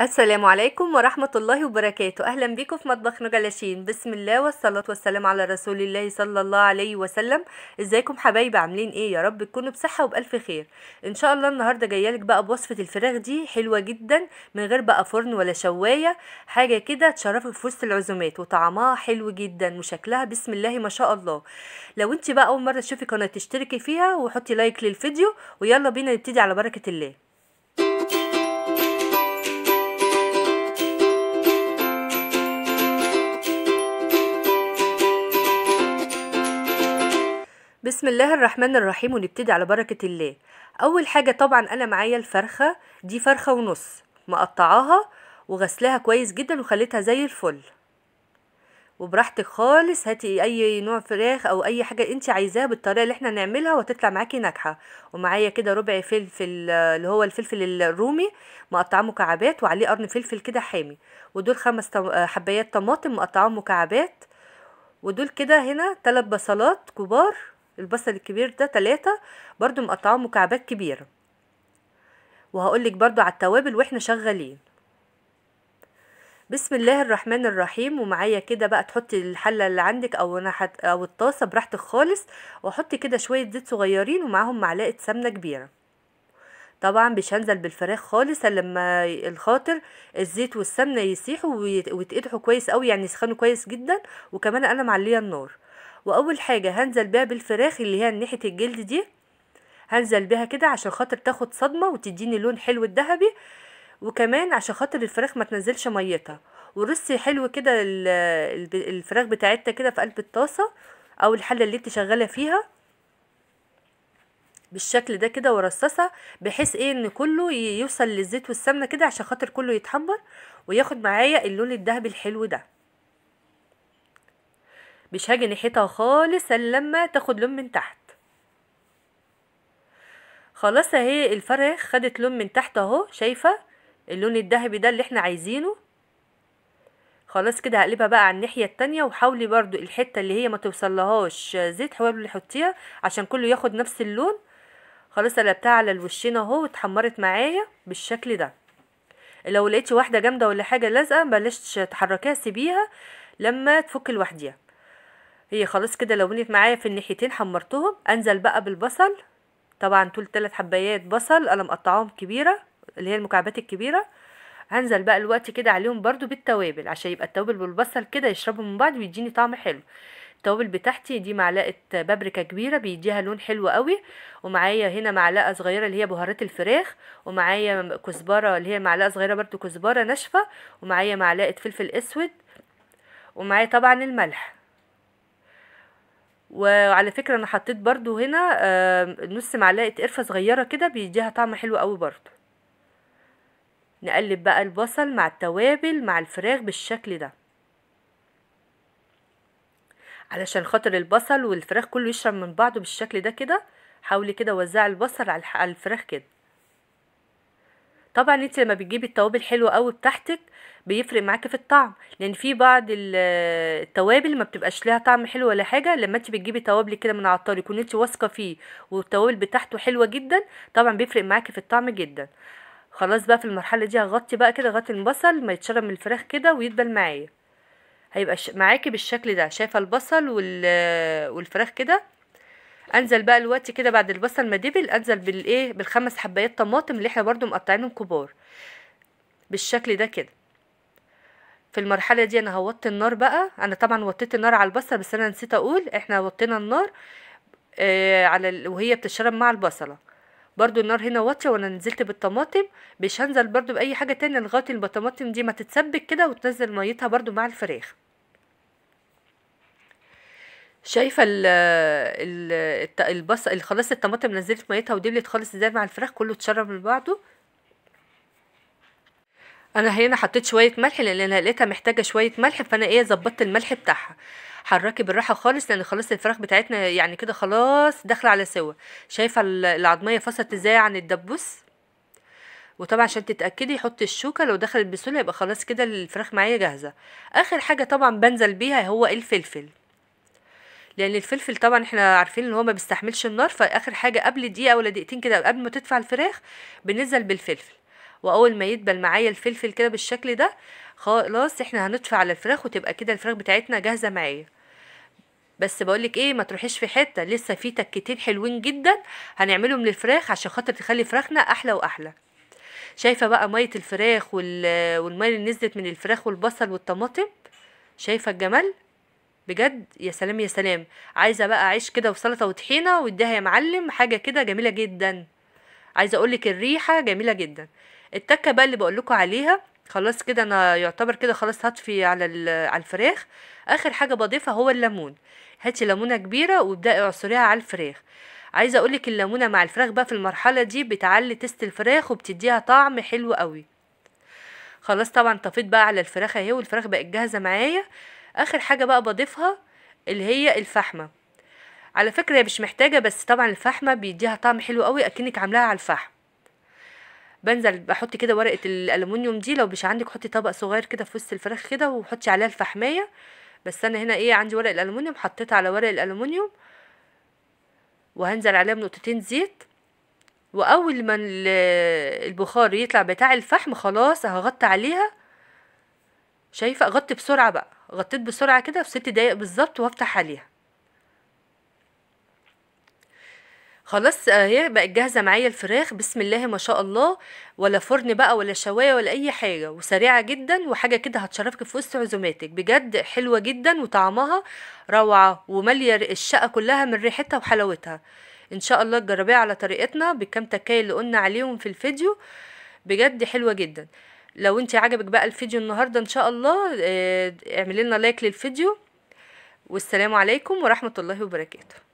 السلام عليكم ورحمة الله وبركاته أهلا بكم في مطبخ نجلاشين بسم الله والصلاة والسلام على رسول الله صلى الله عليه وسلم ازيكم حبايبي عاملين ايه يا رب تكونوا بصحة وبألف خير ان شاء الله النهاردة جايالك بقى بوصفة الفراخ دي حلوة جدا من غير بقى فرن ولا شواية حاجة كده تشرفك في وسط العزومات وطعمها حلو جدا وشكلها بسم الله ما شاء الله لو انت بقى أول مرة تشوفي قناة تشتركي فيها وحطي لايك للفيديو ويلا بينا نبتدي على بركة الله بسم الله الرحمن الرحيم ونبتدي على بركة الله أول حاجة طبعا أنا معايا الفرخة دي فرخة ونص مقطعاها وغسلها كويس جدا وخليتها زي الفل وبراحتك خالص هاتي اي نوع فراخ او اي حاجه انت عايزاها بالطريقه اللي احنا نعملها وتطلع معاكي ناجحه ومعايا كده ربع فلفل اللي هو الفلفل الرومي مقطعاه مكعبات وعليه قرن فلفل كده حامي ودول خمس حبايات طماطم مقطعاهم مكعبات ودول كده هنا ثلاث بصلات كبار البصل الكبير ده تلاتة برضو مقطعاه مكعبات كبيرة وهقولك برضو على التوابل واحنا شغالين بسم الله الرحمن الرحيم ومعايا كده بقى تحطي الحله اللي عندك او انا حت او الطاسه براحتك خالص واحطي كده شويه زيت صغيرين ومعاهم معلقه سمنه كبيره طبعا مش هنزل بالفراخ خالص لما الخاطر الزيت والسمنه يسيحوا ويتقدحوا كويس قوي يعني يسخنوا كويس جدا وكمان انا معليه النار واول حاجه هنزل بيها بالفراخ اللي هي ناحيه الجلد دي هنزل بيها كده عشان خاطر تاخد صدمه وتديني لون حلو الذهبي وكمان عشان خاطر الفراخ ما تنزلش ميتها ورصي حلو كده الفراخ بتاعتها كده في قلب الطاسه او الحله اللي انت شغاله فيها بالشكل ده كده ورصصها بحيث ايه ان كله يوصل للزيت والسمنه كده عشان خاطر كله يتحمر وياخد معايا اللون الذهبي الحلو ده مش هاجي ناحيتها خالص لما تاخد لون من تحت خلاص اهي الفراخ خدت لون من تحت اهو شايفه اللون الذهبي ده اللي احنا عايزينه خلاص كده هقلبها بقى على الناحيه التانية وحاولي برضو الحته اللي هي ما توصلهاش زيت حاولي حطيها عشان كله ياخد نفس اللون خلاص قلبتها على الوشين اهو واتحمرت معايا بالشكل ده لو لقيتي واحده جامده ولا حاجه لازقه بلاش تحركيها سيبيها لما تفك لوحديها هي خلاص كده لونت معايا في الناحيتين حمرتهم انزل بقى بالبصل طبعا طول ثلاث حبايات بصل انا مقطعاهم كبيره اللي هي المكعبات الكبيره هنزل بقى الوقت كده عليهم برضو بالتوابل عشان يبقى التوابل والبصل كده يشربوا من بعض ويديني طعم حلو التوابل بتاعتي دي معلقه بابريكا كبيره بيديها لون حلو قوي ومعايا هنا معلقه صغيره اللي هي بهارات الفراخ ومعايا كزبره اللي هي معلقه صغيره برضو كزبره ناشفه ومعايا معلقه فلفل اسود ومعايا طبعا الملح وعلى فكرة انا حطيت برضو هنا نص معلقة قرفة صغيرة كده بيديها طعم حلو قوي برضو نقلب بقى البصل مع التوابل مع الفراخ بالشكل ده علشان خاطر البصل والفراخ كله يشرب من بعضه بالشكل ده كده حاولي كده وزعي البصل على الفراخ كده طبعا انت لما بتجيبي التوابل حلوه قوي بتاعتك بيفرق معاكي في الطعم لان في بعض التوابل ما بتبقاش لها طعم حلو ولا حاجه لما انت بتجيبي توابل كده من عطار يكون انت واثقه فيه والتوابل بتاعته حلوه جدا طبعا بيفرق معاكي في الطعم جدا خلاص بقى في المرحله دي هغطي بقى كده غطي البصل ما يتشرب من الفراخ كده ويدبل معايا هيبقى معاكي بالشكل ده شايفه البصل والفراخ كده انزل بقى الوقت كده بعد البصل ما دبل انزل بالايه بالخمس حبايات طماطم اللي احنا برده مقطعينهم كبار بالشكل ده كده في المرحله دي انا هوطي النار بقى انا طبعا وطيت النار على البصل بس انا نسيت اقول احنا وطينا النار آه على ال... وهي بتشرب مع البصله برضو النار هنا واطيه وانا نزلت بالطماطم مش هنزل برضو باي حاجه تانية لغايه الطماطم دي ما تتسبك كده وتنزل ميتها برضو مع الفراخ شايفه ال ال البص خلاص الطماطم نزلت ميتها ودبلت خالص ازاي مع الفراخ كله اتشرب من بعضه انا هنا حطيت شويه ملح لان انا لقيتها محتاجه شويه ملح فانا ايه ظبطت الملح بتاعها حركي بالراحه خالص لان خلاص الفراخ بتاعتنا يعني كده خلاص داخله على سوا شايفه العظميه فصلت ازاي عن الدبوس وطبعا عشان تتاكدي حطي الشوكه لو دخلت بسهوله يبقى خلاص كده الفراخ معايا جاهزه اخر حاجه طبعا بنزل بيها هو الفلفل لان الفلفل طبعا احنا عارفين ان هو ما بيستحملش النار فاخر حاجه قبل دقيقه ولا دقيقتين كده قبل ما تدفع الفراخ بننزل بالفلفل واول ما يدبل معايا الفلفل كده بالشكل ده خلاص احنا هندفع على الفراخ وتبقى كده الفراخ بتاعتنا جاهزه معايا بس بقولك ايه ما تروحيش في حته لسه في تكتين حلوين جدا هنعملهم للفراخ عشان خاطر تخلي فراخنا احلى واحلى شايفه بقى ميه الفراخ والميه اللي نزلت من الفراخ والبصل والطماطم شايفه الجمال بجد يا سلام يا سلام عايزه بقى عيش كده وسلطه وطحينه واديها يا معلم حاجه كده جميله جدا عايزه اقولك الريحه جميله جدا التكه بقى اللي بقولكوا عليها خلاص كده انا يعتبر كده خلاص هطفي على على الفراخ اخر حاجه بضيفها هو الليمون هاتي ليمونه كبيره وابداي اعصريها على الفراخ عايزه اقولك الليمونه مع الفراخ بقى في المرحله دي بتعلي تست الفراخ وبتديها طعم حلو قوي خلاص طبعا طفيت بقى على الفراخ اهي والفراخ بقت جاهزه معايا اخر حاجه بقى بضيفها اللي هي الفحمه على فكره هي مش محتاجه بس طبعا الفحمه بيديها طعم حلو قوي اكنك عاملاها على الفحم بنزل بحط كده ورقه الالومنيوم دي لو مش عندك حطي طبق صغير كده في وسط الفراخ كده وحطي عليها الفحميه بس انا هنا ايه عندي ورق الالومنيوم حطيتها على ورق الالومنيوم وهنزل عليها بنقطتين زيت واول ما البخار يطلع بتاع الفحم خلاص هغطي عليها شايفه غطي بسرعه بقى غطيت بسرعة كده في ست دقايق بالظبط وافتح عليها خلاص اهي آه، بقت جاهزه معايا الفراخ بسم الله ما شاء الله ولا فرن بقى ولا شوايه ولا اي حاجه وسريعه جدا وحاجه كده هتشرفك في وسط عزوماتك بجد حلوه جدا وطعمها روعه وماليه الشقه كلها من ريحتها وحلاوتها ان شاء الله تجربيها على طريقتنا بالكام تكايه اللي قلنا عليهم في الفيديو بجد حلوه جدا لو انت عجبك بقى الفيديو النهارده ان شاء الله آه، اعمل لنا لايك للفيديو والسلام عليكم ورحمه الله وبركاته